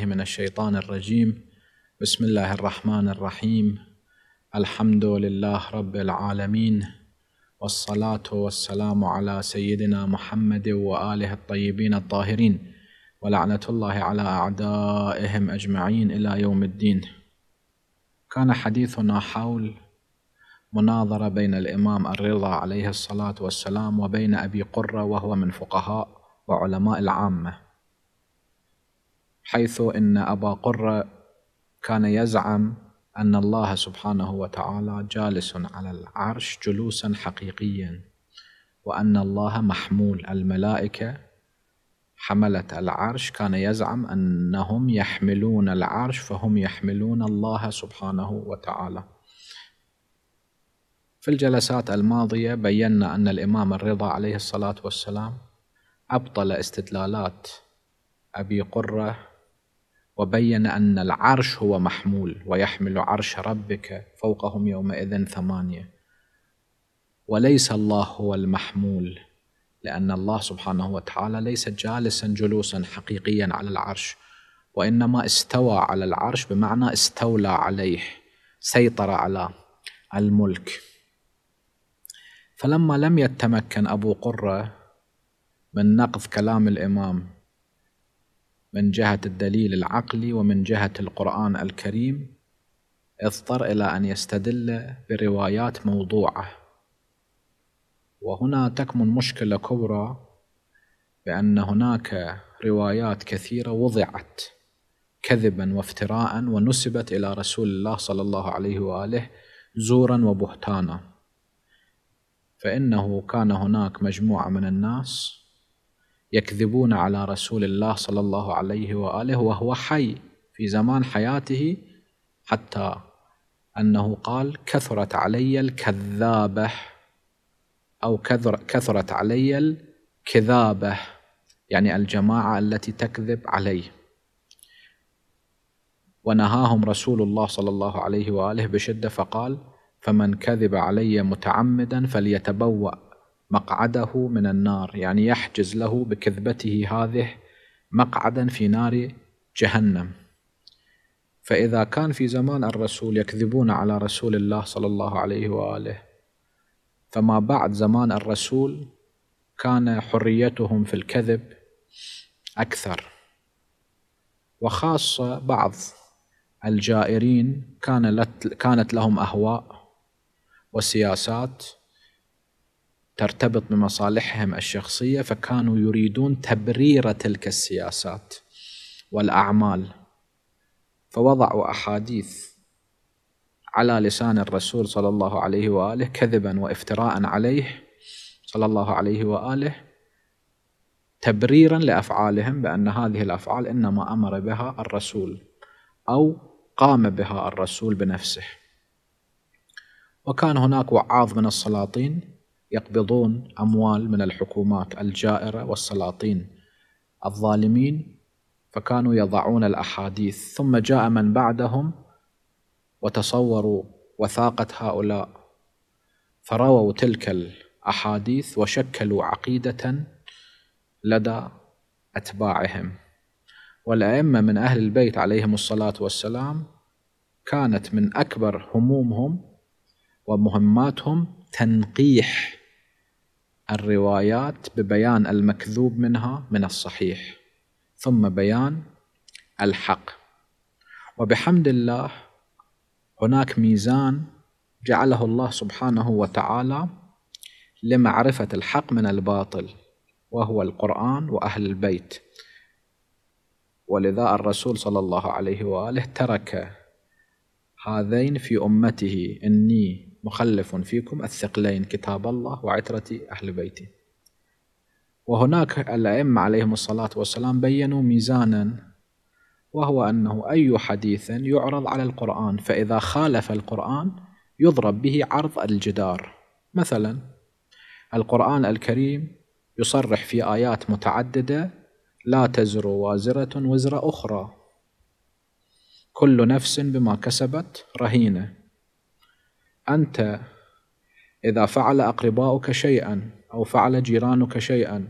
بالله من الشيطان الرجيم بسم الله الرحمن الرحيم الحمد لله رب العالمين والصلاة والسلام على سيدنا محمد وآله الطيبين الطاهرين ولعنة الله على أعدائهم أجمعين إلى يوم الدين كان حديثنا حول مناظرة بين الإمام الرضا عليه الصلاة والسلام وبين أبي قرة وهو من فقهاء وعلماء العامة حيث ان ابا قره كان يزعم ان الله سبحانه وتعالى جالس على العرش جلوسا حقيقيا وان الله محمول الملائكه حملت العرش كان يزعم انهم يحملون العرش فهم يحملون الله سبحانه وتعالى في الجلسات الماضيه بينا ان الامام الرضا عليه الصلاه والسلام ابطل استدلالات ابي قره وبين أن العرش هو محمول ويحمل عرش ربك فوقهم يومئذ ثمانية وليس الله هو المحمول لأن الله سبحانه وتعالى ليس جالسا جلوسا حقيقيا على العرش وإنما استوى على العرش بمعنى استولى عليه سيطر على الملك فلما لم يتمكن أبو قرة من نقض كلام الإمام من جهة الدليل العقلي ومن جهة القرآن الكريم اضطر إلى أن يستدل بروايات موضوعة وهنا تكمن مشكلة كبرى بأن هناك روايات كثيرة وضعت كذبا وافتراء ونسبت إلى رسول الله صلى الله عليه وآله زورا وبهتانا فإنه كان هناك مجموعة من الناس يكذبون على رسول الله صلى الله عليه واله وهو حي في زمان حياته حتى انه قال كثرت علي الكذابه او كثرت علي الكذابه يعني الجماعه التي تكذب عليه ونهاهم رسول الله صلى الله عليه واله بشده فقال فمن كذب علي متعمدا فليتبوأ مقعده من النار يعني يحجز له بكذبته هذه مقعدا في نار جهنم فإذا كان في زمان الرسول يكذبون على رسول الله صلى الله عليه وآله فما بعد زمان الرسول كان حريتهم في الكذب أكثر وخاصة بعض الجائرين كانت لهم أهواء وسياسات ترتبط بمصالحهم الشخصيه فكانوا يريدون تبرير تلك السياسات والاعمال فوضعوا احاديث على لسان الرسول صلى الله عليه واله كذبا وافتراء عليه صلى الله عليه واله تبريرا لافعالهم بان هذه الافعال انما امر بها الرسول او قام بها الرسول بنفسه وكان هناك وعاظ من السلاطين يقبضون أموال من الحكومات الجائرة والسلاطين الظالمين فكانوا يضعون الأحاديث ثم جاء من بعدهم وتصوروا وثاقة هؤلاء فرووا تلك الأحاديث وشكلوا عقيدة لدى أتباعهم والأئمة من أهل البيت عليهم الصلاة والسلام كانت من أكبر همومهم ومهماتهم تنقيح الروايات ببيان المكذوب منها من الصحيح ثم بيان الحق وبحمد الله هناك ميزان جعله الله سبحانه وتعالى لمعرفة الحق من الباطل وهو القرآن وأهل البيت ولذا الرسول صلى الله عليه وآله ترك هذين في أمته إني مخلف فيكم الثقلين كتاب الله وعترة أهل بيته وهناك الأئمة عليهم الصلاة والسلام بينوا ميزانا وهو أنه أي حديث يعرض على القرآن فإذا خالف القرآن يضرب به عرض الجدار مثلا القرآن الكريم يصرح في آيات متعددة لا تزر وازرة وزر أخرى كل نفس بما كسبت رهينه أنت إذا فعل أقرباؤك شيئا أو فعل جيرانك شيئا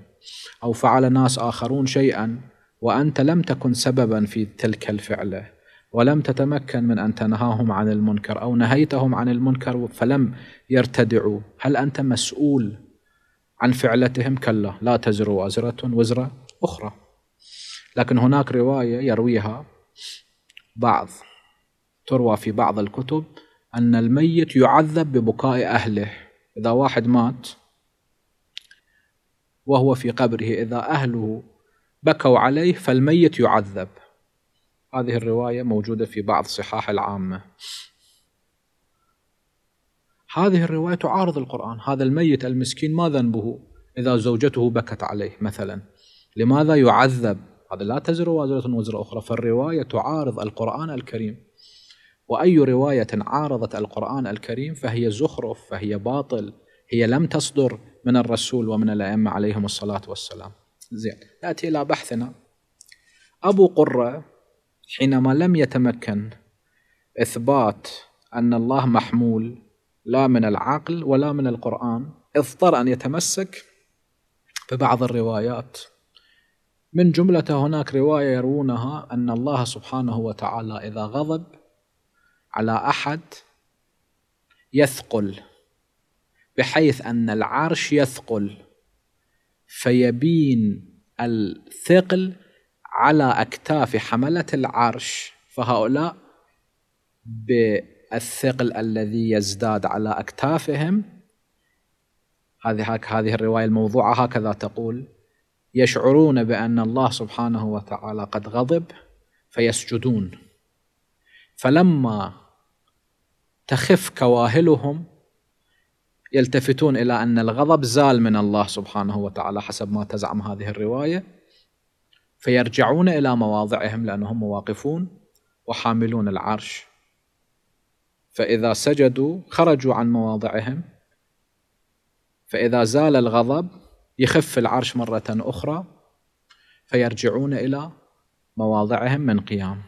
أو فعل ناس آخرون شيئا وأنت لم تكن سببا في تلك الفعلة ولم تتمكن من أن تنهاهم عن المنكر أو نهيتهم عن المنكر فلم يرتدعوا هل أنت مسؤول عن فعلتهم كلا لا تزر وازرة وزر أخرى لكن هناك رواية يرويها بعض تروى في بعض الكتب أن الميت يعذب ببكاء أهله إذا واحد مات وهو في قبره إذا أهله بكوا عليه فالميت يعذب هذه الرواية موجودة في بعض صحاح العامة هذه الرواية تعارض القرآن هذا الميت المسكين ما ذنبه إذا زوجته بكت عليه مثلا لماذا يعذب هذا لا تزر وازرة وزر أخرى فالرواية تعارض القرآن الكريم واي روايه عارضت القران الكريم فهي زخرف فهي باطل هي لم تصدر من الرسول ومن الائمه عليهم الصلاه والسلام. زين ناتي الى بحثنا ابو قره حينما لم يتمكن اثبات ان الله محمول لا من العقل ولا من القران اضطر ان يتمسك ببعض الروايات من جملته هناك روايه يروونها ان الله سبحانه وتعالى اذا غضب على احد يثقل بحيث ان العرش يثقل فيبين الثقل على اكتاف حمله العرش فهؤلاء بالثقل الذي يزداد على اكتافهم هذه هذه الروايه الموضوعه هكذا تقول يشعرون بان الله سبحانه وتعالى قد غضب فيسجدون فلما تخف كواهلهم يلتفتون الى ان الغضب زال من الله سبحانه وتعالى حسب ما تزعم هذه الروايه فيرجعون الى مواضعهم لانهم مواقفون وحاملون العرش فاذا سجدوا خرجوا عن مواضعهم فاذا زال الغضب يخف العرش مره اخرى فيرجعون الى مواضعهم من قيام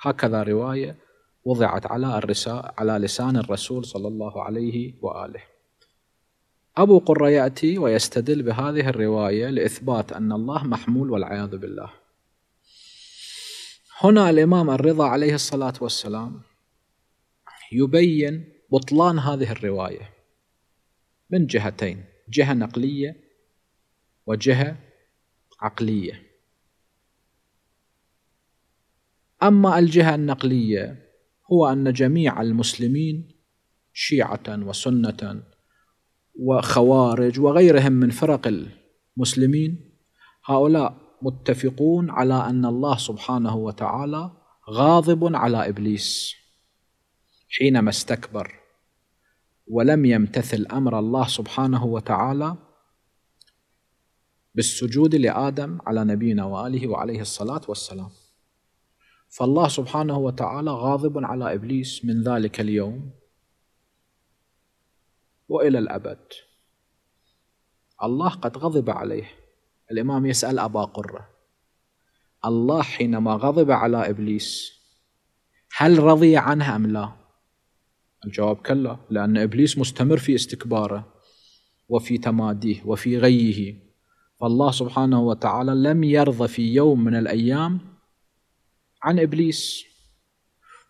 هكذا روايه وضعت على الرسالة على لسان الرسول صلى الله عليه واله. ابو قره ياتي ويستدل بهذه الروايه لاثبات ان الله محمول والعياذ بالله. هنا الامام الرضا عليه الصلاه والسلام يبين بطلان هذه الروايه من جهتين، جهه نقليه وجهه عقليه. اما الجهه النقليه هو أن جميع المسلمين شيعة وسنة وخوارج وغيرهم من فرق المسلمين هؤلاء متفقون على أن الله سبحانه وتعالى غاضب على إبليس حينما استكبر ولم يمتثل أمر الله سبحانه وتعالى بالسجود لآدم على نبينا وآله وعليه الصلاة والسلام فالله سبحانه وتعالى غاضب على ابليس من ذلك اليوم والى الابد الله قد غضب عليه الامام يسال ابا قره الله حينما غضب على ابليس هل رضي عنه ام لا الجواب كلا لان ابليس مستمر في استكباره وفي تماديه وفي غيه فالله سبحانه وتعالى لم يرضى في يوم من الايام عن ابليس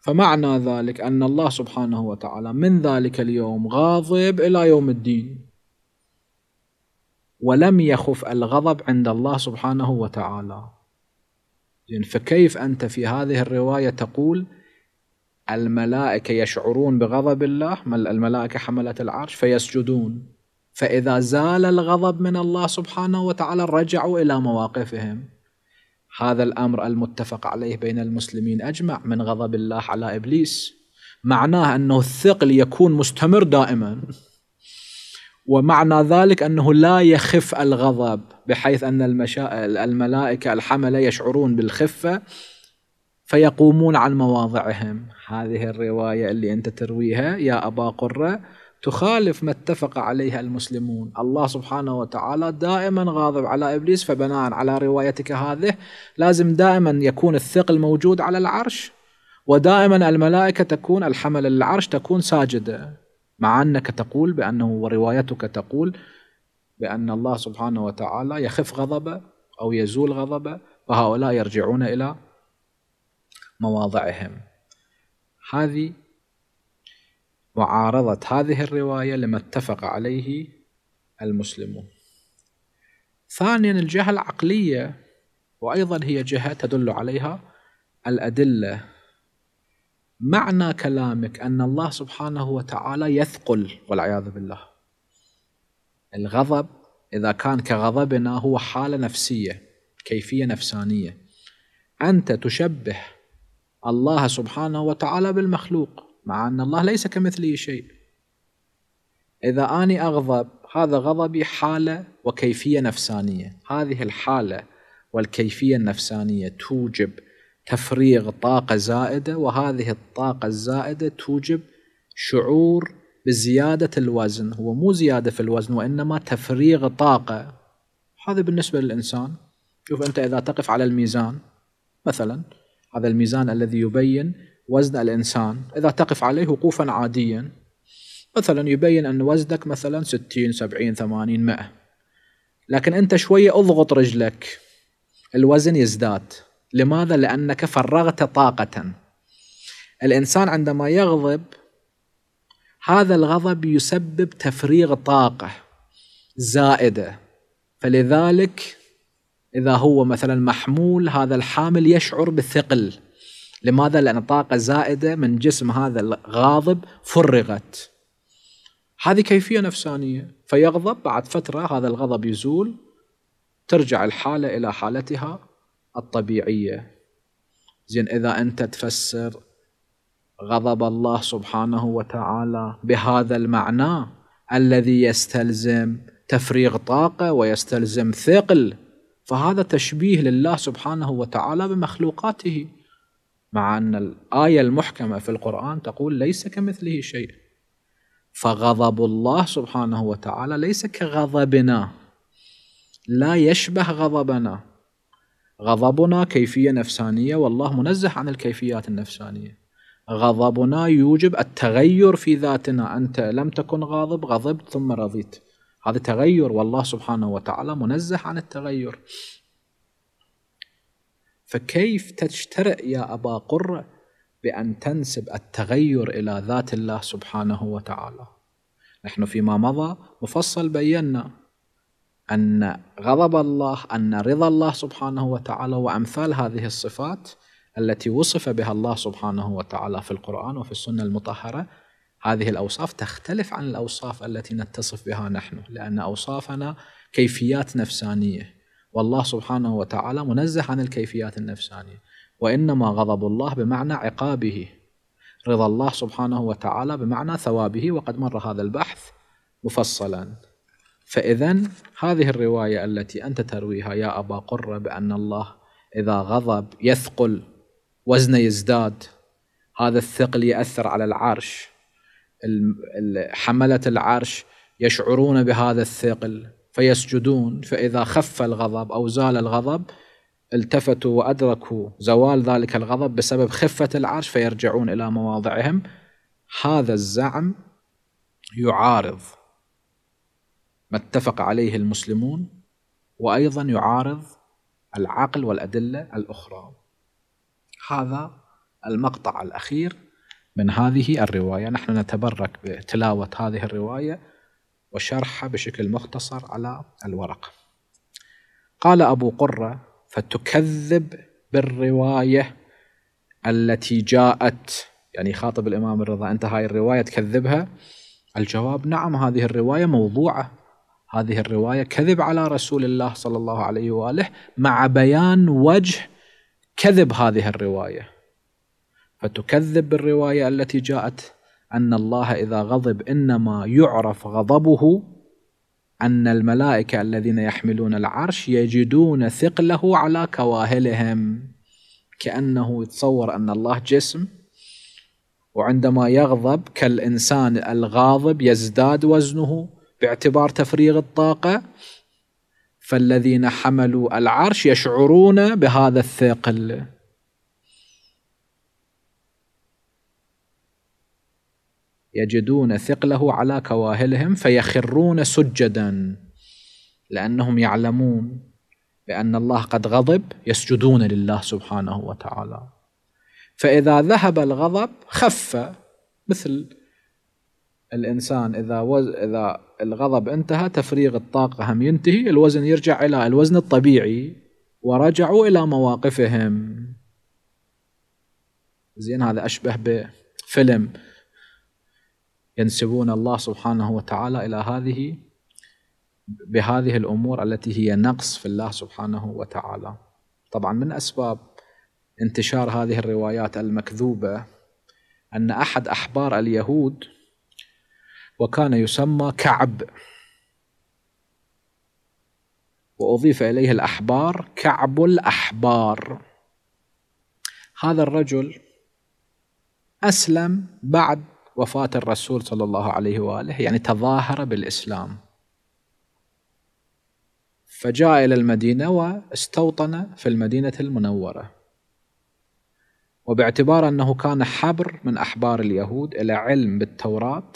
فمعنى ذلك ان الله سبحانه وتعالى من ذلك اليوم غاضب الى يوم الدين ولم يخف الغضب عند الله سبحانه وتعالى فكيف انت في هذه الروايه تقول الملائكه يشعرون بغضب الله الملائكه حمله العرش فيسجدون فاذا زال الغضب من الله سبحانه وتعالى رجعوا الى مواقفهم هذا الامر المتفق عليه بين المسلمين اجمع من غضب الله على ابليس معناه انه الثقل يكون مستمر دائما ومعنى ذلك انه لا يخف الغضب بحيث ان الملائكه الحمله يشعرون بالخفه فيقومون عن مواضعهم هذه الروايه اللي انت ترويها يا ابا قره تخالف ما اتفق عليها المسلمون الله سبحانه وتعالى دائما غاضب على إبليس فبناء على روايتك هذه لازم دائما يكون الثقل موجود على العرش ودائما الملائكة تكون الحمل العرش تكون ساجدة مع أنك تقول بأنه وروايتك تقول بأن الله سبحانه وتعالى يخف غضبه أو يزول غضبه فهؤلاء يرجعون إلى مواضعهم هذه معارضة هذه الرواية لما اتفق عليه المسلمون ثانيا الجهة العقلية وأيضا هي جهة تدل عليها الأدلة معنى كلامك أن الله سبحانه وتعالى يثقل والعياذ بالله الغضب إذا كان كغضبنا هو حالة نفسية كيفية نفسانية أنت تشبه الله سبحانه وتعالى بالمخلوق مع أن الله ليس كمثله شيء إذا أني أغضب هذا غضبي حالة وكيفية نفسانية هذه الحالة والكيفية النفسانية توجب تفريغ طاقة زائدة وهذه الطاقة الزائدة توجب شعور بزيادة الوزن هو مو زيادة في الوزن وإنما تفريغ طاقة هذا بالنسبة للإنسان شوف أنت إذا تقف على الميزان مثلا هذا الميزان الذي يبين وزن الإنسان إذا تقف عليه وقوفا عاديا مثلا يبين أن وزنك مثلا 60 70 80 100 لكن أنت شوية اضغط رجلك الوزن يزداد لماذا؟ لأنك فرغت طاقة الإنسان عندما يغضب هذا الغضب يسبب تفريغ طاقة زائدة فلذلك إذا هو مثلا محمول هذا الحامل يشعر بثقل لماذا؟ لأن طاقة زائدة من جسم هذا الغاضب فرغت هذه كيفية نفسانية فيغضب بعد فترة هذا الغضب يزول ترجع الحالة إلى حالتها الطبيعية زين إذا أنت تفسر غضب الله سبحانه وتعالى بهذا المعنى الذي يستلزم تفريغ طاقة ويستلزم ثقل فهذا تشبيه لله سبحانه وتعالى بمخلوقاته مع أن الآية المحكمة في القرآن تقول ليس كمثله شيء فغضب الله سبحانه وتعالى ليس كغضبنا لا يشبه غضبنا غضبنا كيفية نفسانية والله منزه عن الكيفيات النفسانية غضبنا يوجب التغير في ذاتنا أنت لم تكن غاضب غضبت ثم رضيت هذا تغير والله سبحانه وتعالى منزه عن التغير فكيف تجترئ يا أبا قرة بأن تنسب التغير إلى ذات الله سبحانه وتعالى نحن فيما مضى مفصل بينا أن غضب الله أن رضا الله سبحانه وتعالى وأمثال هذه الصفات التي وصف بها الله سبحانه وتعالى في القرآن وفي السنة المطهرة هذه الأوصاف تختلف عن الأوصاف التي نتصف بها نحن لأن أوصافنا كيفيات نفسانية والله سبحانه وتعالى منزه عن الكيفيات النفسانية وإنما غضب الله بمعنى عقابه رضا الله سبحانه وتعالى بمعنى ثوابه وقد مر هذا البحث مفصلا فإذا هذه الرواية التي أنت ترويها يا أبا قرة بأن الله إذا غضب يثقل وزنه يزداد هذا الثقل يأثر على العرش حملة العرش يشعرون بهذا الثقل فيسجدون فإذا خف الغضب أو زال الغضب التفتوا وأدركوا زوال ذلك الغضب بسبب خفة العرش فيرجعون إلى مواضعهم هذا الزعم يعارض ما اتفق عليه المسلمون وأيضا يعارض العقل والأدلة الأخرى هذا المقطع الأخير من هذه الرواية نحن نتبرك بتلاوة هذه الرواية وشرحها بشكل مختصر على الورق قال أبو قرة فتكذب بالرواية التي جاءت يعني خاطب الإمام الرضا أنت هاي الرواية تكذبها الجواب نعم هذه الرواية موضوعة هذه الرواية كذب على رسول الله صلى الله عليه وآله مع بيان وجه كذب هذه الرواية فتكذب بالرواية التي جاءت أن الله إذا غضب إنما يعرف غضبه أن الملائكة الذين يحملون العرش يجدون ثقله على كواهلهم كأنه يتصور أن الله جسم وعندما يغضب كالإنسان الغاضب يزداد وزنه باعتبار تفريغ الطاقة فالذين حملوا العرش يشعرون بهذا الثقل يجدون ثقله على كواهلهم فيخرون سجدا لانهم يعلمون بان الله قد غضب يسجدون لله سبحانه وتعالى فاذا ذهب الغضب خف مثل الانسان اذا وز... اذا الغضب انتهى تفريغ الطاقه هم ينتهي الوزن يرجع الى الوزن الطبيعي ورجعوا الى مواقفهم زين هذا اشبه بفيلم ينسبون الله سبحانه وتعالى إلى هذه بهذه الأمور التي هي نقص في الله سبحانه وتعالى طبعا من أسباب انتشار هذه الروايات المكذوبة أن أحد أحبار اليهود وكان يسمى كعب وأضيف إليه الأحبار كعب الأحبار هذا الرجل أسلم بعد وفاة الرسول صلى الله عليه وآله يعني تظاهر بالإسلام فجاء إلى المدينة واستوطن في المدينة المنورة وباعتبار أنه كان حبر من أحبار اليهود إلى علم بالتوراة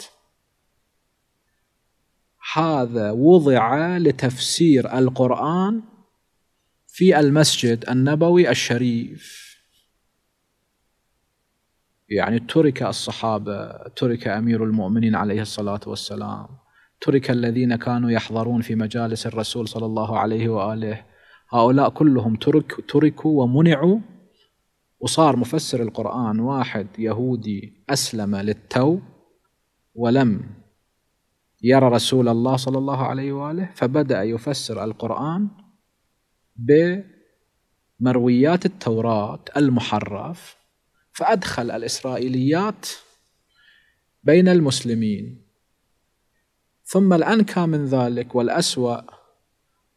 هذا وضع لتفسير القرآن في المسجد النبوي الشريف يعني ترك الصحابة ترك أمير المؤمنين عليه الصلاة والسلام ترك الذين كانوا يحضرون في مجالس الرسول صلى الله عليه وآله هؤلاء كلهم ترك تركوا ومنعوا وصار مفسر القرآن واحد يهودي أسلم للتو ولم يرى رسول الله صلى الله عليه وآله فبدأ يفسر القرآن بمرويات التوراة المحرف فأدخل الإسرائيليات بين المسلمين ثم الأنكى من ذلك والأسوأ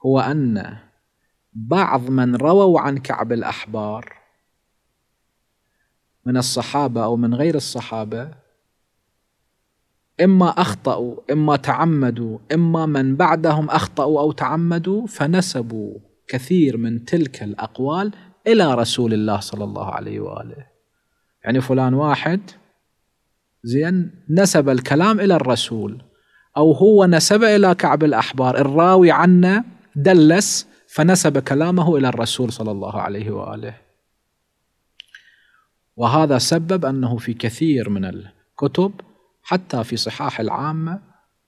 هو أن بعض من رووا عن كعب الأحبار من الصحابة أو من غير الصحابة إما أخطأوا إما تعمدوا إما من بعدهم أخطأوا أو تعمدوا فنسبوا كثير من تلك الأقوال إلى رسول الله صلى الله عليه وآله يعني فلان واحد زين نسب الكلام إلى الرسول أو هو نسب إلى كعب الأحبار الراوي عنا دلس فنسب كلامه إلى الرسول صلى الله عليه وآله وهذا سبب أنه في كثير من الكتب حتى في صحاح العامة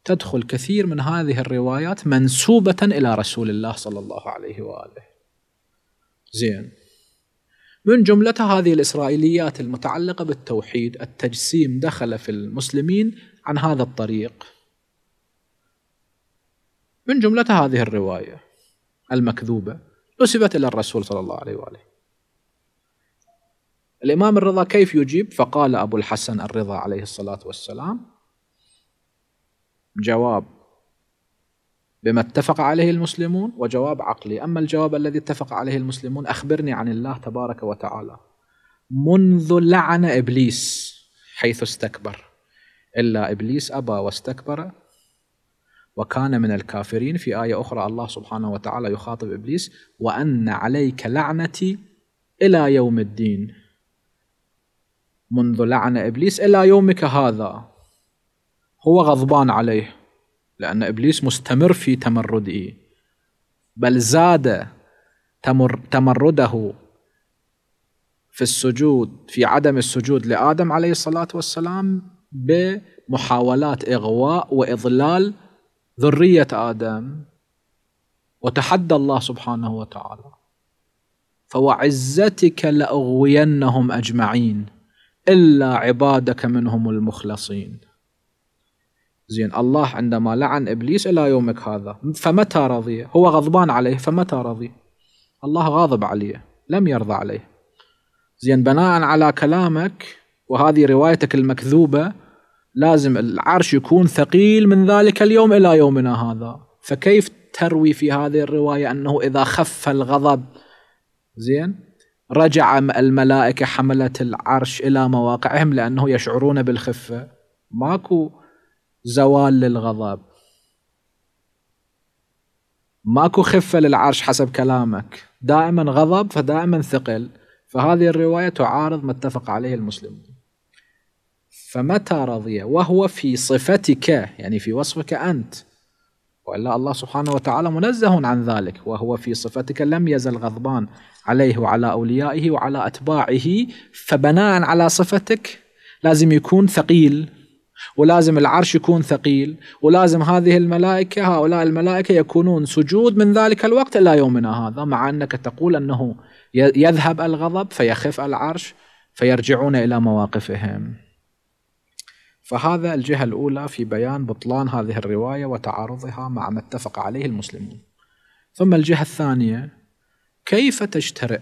تدخل كثير من هذه الروايات منسوبة إلى رسول الله صلى الله عليه وآله زين من جملتها هذه الإسرائيليات المتعلقة بالتوحيد التجسيم دخل في المسلمين عن هذا الطريق من جملتها هذه الرواية المكذوبة نسبت إلى الرسول صلى الله عليه وآله الإمام الرضا كيف يجيب فقال أبو الحسن الرضا عليه الصلاة والسلام جواب بما اتفق عليه المسلمون وجواب عقلي أما الجواب الذي اتفق عليه المسلمون أخبرني عن الله تبارك وتعالى منذ لعن إبليس حيث استكبر إلا إبليس أبى واستكبر وكان من الكافرين في آية أخرى الله سبحانه وتعالى يخاطب إبليس وأن عليك لعنتي إلى يوم الدين منذ لعن إبليس إلى يومك هذا هو غضبان عليه لأن إبليس مستمر في تمرده بل زاد تمر تمرده في السجود في عدم السجود لآدم عليه الصلاة والسلام بمحاولات إغواء وإضلال ذرية آدم وتحدى الله سبحانه وتعالى فوعزتك لأغوينهم أجمعين إلا عبادك منهم المخلصين زين الله عندما لعن ابليس الى يومك هذا فمتى رضي هو غضبان عليه فمتى رضي الله غاضب عليه لم يرضى عليه زين بناء على كلامك وهذه روايتك المكذوبه لازم العرش يكون ثقيل من ذلك اليوم الى يومنا هذا فكيف تروي في هذه الروايه انه اذا خف الغضب زين رجع الملائكه حمله العرش الى مواقعهم لانه يشعرون بالخفه ماكو زوال للغضب ماكو خفة للعرش حسب كلامك دائما غضب فدائما ثقل فهذه الرواية تعارض ما اتفق عليه المسلمون فمتى رضي وهو في صفتك يعني في وصفك أنت وإلا الله سبحانه وتعالى منزه عن ذلك وهو في صفتك لم يزل غضبان عليه وعلى أوليائه وعلى أتباعه فبناء على صفتك لازم يكون ثقيل ولازم العرش يكون ثقيل ولازم هذه الملائكة هؤلاء الملائكة يكونون سجود من ذلك الوقت إلى يومنا هذا مع أنك تقول أنه يذهب الغضب فيخف العرش فيرجعون إلى مواقفهم فهذا الجهة الأولى في بيان بطلان هذه الرواية وتعارضها مع ما اتفق عليه المسلمون ثم الجهة الثانية كيف تجترئ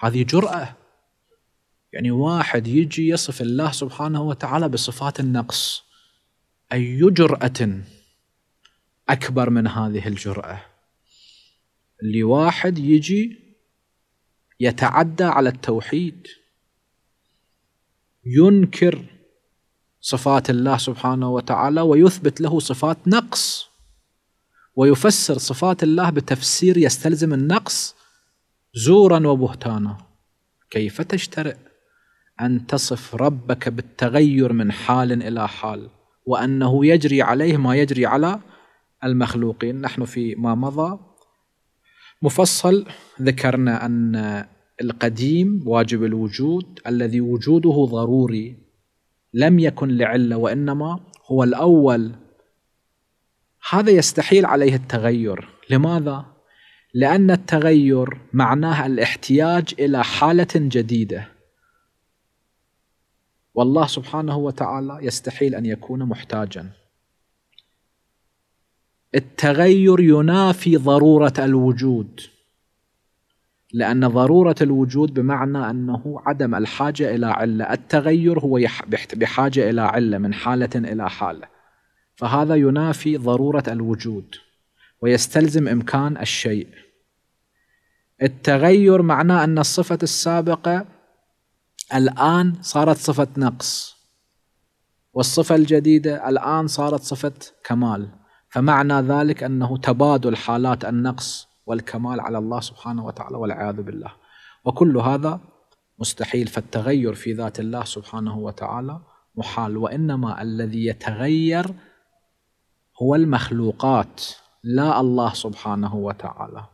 هذه جرأة يعني واحد يجي يصف الله سبحانه وتعالى بصفات النقص أي جرأة أكبر من هذه الجرأة اللي واحد يجي يتعدى على التوحيد ينكر صفات الله سبحانه وتعالى ويثبت له صفات نقص ويفسر صفات الله بتفسير يستلزم النقص زورا وبهتانا كيف تجترئ ان تصف ربك بالتغير من حال الى حال وانه يجري عليه ما يجري على المخلوقين نحن في ما مضى مفصل ذكرنا ان القديم واجب الوجود الذي وجوده ضروري لم يكن لعله وانما هو الاول هذا يستحيل عليه التغير لماذا لان التغير معناه الاحتياج الى حاله جديده والله سبحانه وتعالى يستحيل ان يكون محتاجا التغير ينافي ضروره الوجود لأن ضرورة الوجود بمعنى أنه عدم الحاجة إلى علة التغير هو بحاجة إلى علة من حالة إلى حالة فهذا ينافي ضرورة الوجود ويستلزم إمكان الشيء التغير معناه أن الصفة السابقة الآن صارت صفة نقص والصفة الجديدة الآن صارت صفة كمال فمعنى ذلك أنه تبادل حالات النقص والكمال على الله سبحانه وتعالى والعياذ بالله وكل هذا مستحيل فالتغير في ذات الله سبحانه وتعالى محال وإنما الذي يتغير هو المخلوقات لا الله سبحانه وتعالى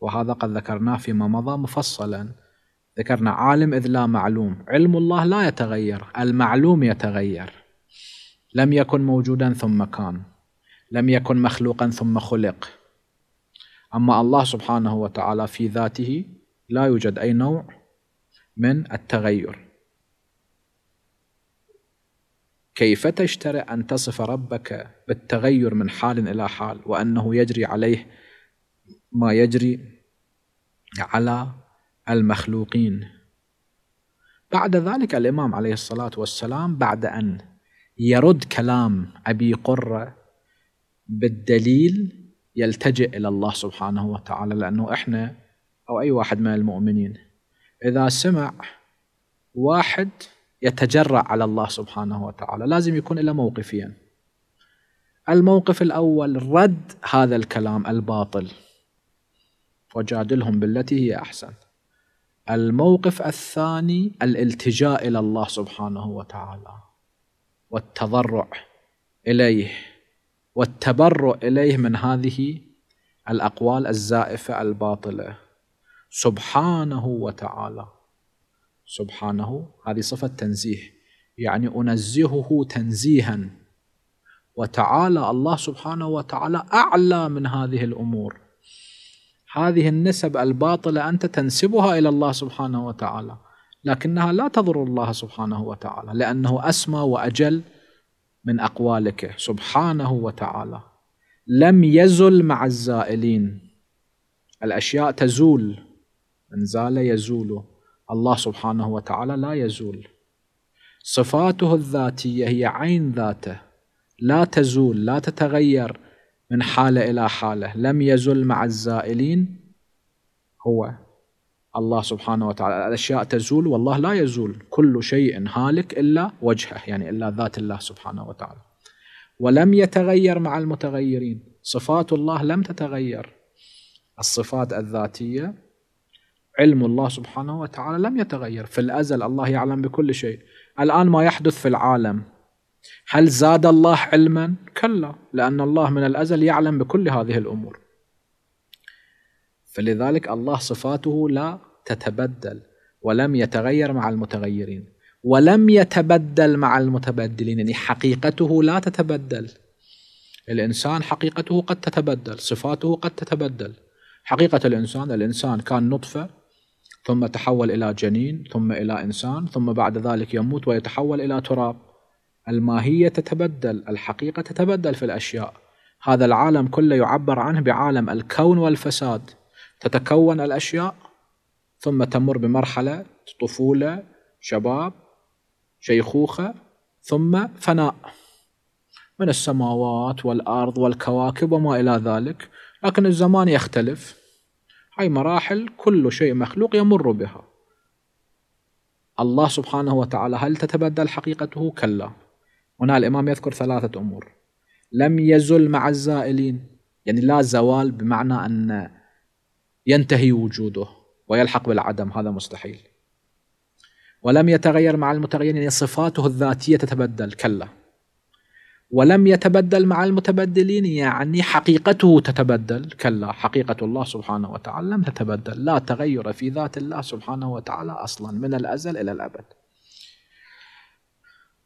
وهذا قد ذكرناه فيما مضى مفصلا ذكرنا عالم إذ لا معلوم علم الله لا يتغير المعلوم يتغير لم يكن موجودا ثم كان لم يكن مخلوقا ثم خلق أما الله سبحانه وتعالى في ذاته لا يوجد أي نوع من التغير كيف تشترئ أن تصف ربك بالتغير من حال إلى حال وأنه يجري عليه ما يجري على المخلوقين بعد ذلك الإمام عليه الصلاة والسلام بعد أن يرد كلام أبي قرة بالدليل يلتجئ إلى الله سبحانه وتعالى لأنه إحنا أو أي واحد من المؤمنين إذا سمع واحد يتجرأ على الله سبحانه وتعالى لازم يكون إلى موقفين الموقف الأول رد هذا الكلام الباطل وجادلهم بالتي هي أحسن الموقف الثاني الالتجاء الى الله سبحانه وتعالى والتضرع اليه والتبرع اليه من هذه الاقوال الزائفه الباطله سبحانه وتعالى سبحانه هذه صفه تنزيه يعني انزهه تنزيها وتعالى الله سبحانه وتعالى اعلى من هذه الامور هذه النسب الباطلة أنت تنسبها إلى الله سبحانه وتعالى لكنها لا تضر الله سبحانه وتعالى لأنه أسمى وأجل من أقوالك سبحانه وتعالى لم يزل مع الزائلين الأشياء تزول من زال يزول الله سبحانه وتعالى لا يزول صفاته الذاتية هي عين ذاته لا تزول لا تتغير من حالة إلى حالة لم يزل مع الزائلين هو الله سبحانه وتعالى الأشياء تزول والله لا يزول كل شيء هالك إلا وجهه يعني إلا ذات الله سبحانه وتعالى ولم يتغير مع المتغيرين صفات الله لم تتغير الصفات الذاتية علم الله سبحانه وتعالى لم يتغير في الأزل الله يعلم بكل شيء الآن ما يحدث في العالم هل زاد الله علما؟ كلا لأن الله من الأزل يعلم بكل هذه الأمور فلذلك الله صفاته لا تتبدل ولم يتغير مع المتغيرين ولم يتبدل مع المتبدلين يعني حقيقته لا تتبدل الإنسان حقيقته قد تتبدل صفاته قد تتبدل حقيقة الإنسان الإنسان كان نطفة ثم تحول إلى جنين ثم إلى إنسان ثم بعد ذلك يموت ويتحول إلى تراب الماهية تتبدل الحقيقة تتبدل في الأشياء هذا العالم كله يعبر عنه بعالم الكون والفساد تتكون الأشياء ثم تمر بمرحلة طفولة شباب شيخوخة ثم فناء من السماوات والأرض والكواكب وما إلى ذلك لكن الزمان يختلف هاي مراحل كل شيء مخلوق يمر بها الله سبحانه وتعالى هل تتبدل حقيقته كلا هنا الإمام يذكر ثلاثة أمور لم يزل مع الزائلين يعني لا زوال بمعنى أن ينتهي وجوده ويلحق بالعدم هذا مستحيل ولم يتغير مع المتغيرين يعني صفاته الذاتية تتبدل كلا ولم يتبدل مع المتبدلين يعني حقيقته تتبدل كلا حقيقة الله سبحانه وتعالى لم تتبدل لا تغير في ذات الله سبحانه وتعالى أصلا من الأزل إلى الأبد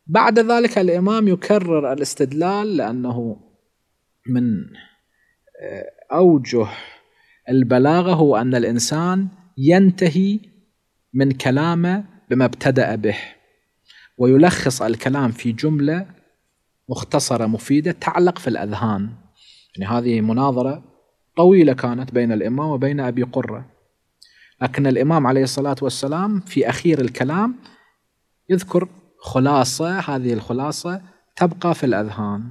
بعد ذلك الإمام يكرر الاستدلال لأنه من آه، أوجه البلاغة هو أن الإنسان ينتهي من كلامه بما ابتدأ به ويلخص الكلام في جملة مختصرة مفيدة تعلق في الأذهان يعني هذه مناظرة طويلة كانت بين الإمام وبين أبي قرة لكن الإمام عليه الصلاة والسلام في أخير الكلام يذكر خلاصة هذه الخلاصة تبقى في الأذهان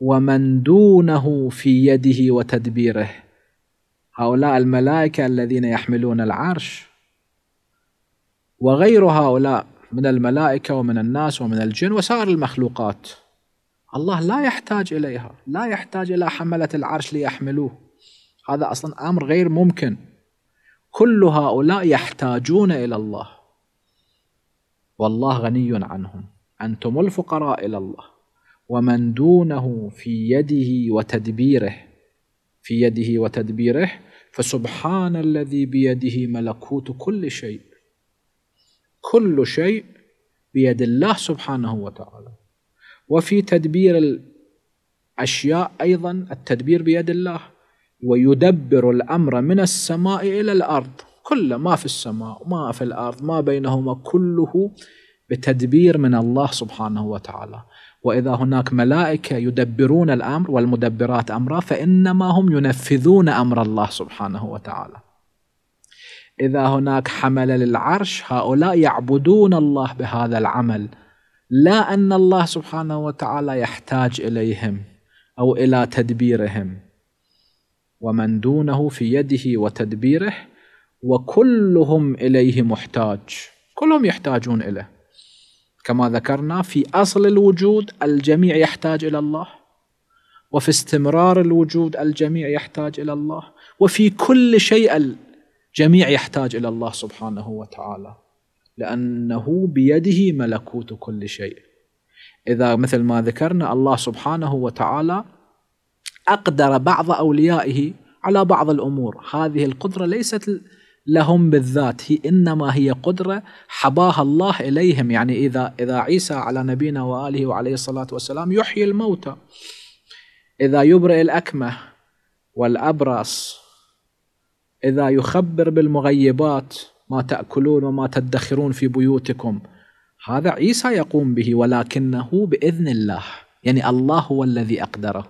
ومن دونه في يده وتدبيره هؤلاء الملائكة الذين يحملون العرش وغير هؤلاء من الملائكة ومن الناس ومن الجن وسائر المخلوقات الله لا يحتاج إليها لا يحتاج إلى حملة العرش ليحملوه هذا أصلا أمر غير ممكن كل هؤلاء يحتاجون إلى الله والله غني عنهم أنتم الفقراء إلى الله ومن دونه في يده وتدبيره في يده وتدبيره فسبحان الذي بيده ملكوت كل شيء كل شيء بيد الله سبحانه وتعالى وفي تدبير الأشياء أيضا التدبير بيد الله ويدبر الأمر من السماء إلى الأرض كل ما في السماء ما في الأرض ما بينهما كله بتدبير من الله سبحانه وتعالى وإذا هناك ملائكة يدبرون الأمر والمدبرات أمره فإنما هم ينفذون أمر الله سبحانه وتعالى إذا هناك حمل للعرش هؤلاء يعبدون الله بهذا العمل لا أن الله سبحانه وتعالى يحتاج إليهم أو إلى تدبيرهم ومن دونه في يده وتدبيره وكلهم إليه محتاج كلهم يحتاجون إليه كما ذكرنا في أصل الوجود الجميع يحتاج إلى الله وفي استمرار الوجود الجميع يحتاج إلى الله وفي كل شيء الجميع يحتاج إلى الله سبحانه وتعالى لأنه بيده ملكوت كل شيء إذا مثل ما ذكرنا الله سبحانه وتعالى أقدر بعض أوليائه على بعض الأمور هذه القدرة ليست لهم بالذات هي انما هي قدره حباها الله اليهم يعني اذا اذا عيسى على نبينا واله وعليه الصلاه والسلام يحيي الموتى اذا يبرئ الاكمه والابرص اذا يخبر بالمغيبات ما تاكلون وما تدخرون في بيوتكم هذا عيسى يقوم به ولكنه باذن الله يعني الله هو الذي اقدره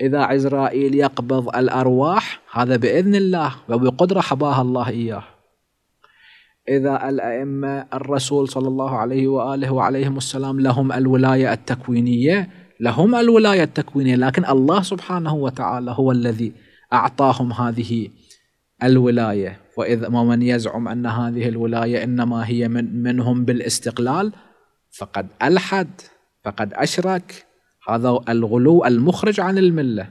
إذا عزرائيل يقبض الأرواح هذا بإذن الله وبقدرة حباها الله إياه إذا الأئمة الرسول صلى الله عليه وآله وعليهم السلام لهم الولاية التكوينية لهم الولاية التكوينية لكن الله سبحانه وتعالى هو الذي أعطاهم هذه الولاية وإذا ومن يزعم أن هذه الولاية إنما هي من منهم بالاستقلال فقد ألحد فقد أشرك هذا الغلو المخرج عن المله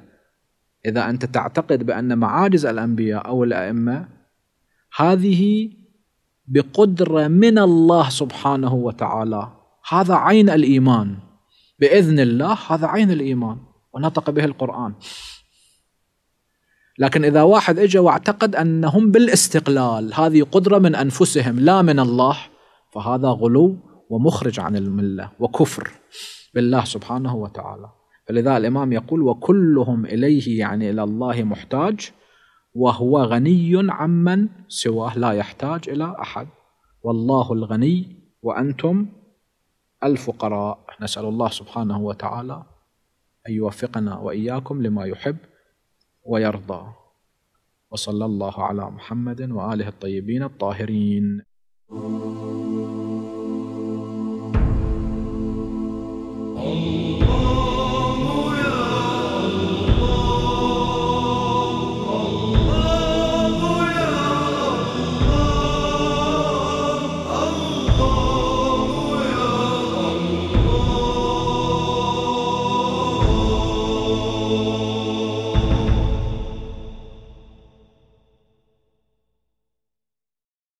اذا انت تعتقد بان معاجز الانبياء او الائمه هذه بقدره من الله سبحانه وتعالى هذا عين الايمان باذن الله هذا عين الايمان ونطق به القران لكن اذا واحد اجى واعتقد انهم بالاستقلال هذه قدره من انفسهم لا من الله فهذا غلو ومخرج عن المله وكفر بالله سبحانه وتعالى فلذا الإمام يقول وكلهم إليه يعني إلى الله محتاج وهو غني عمن سواه لا يحتاج إلى أحد والله الغني وأنتم الفقراء نسأل الله سبحانه وتعالى أن يوفقنا وإياكم لما يحب ويرضى وصلى الله على محمد وآله الطيبين الطاهرين Oh.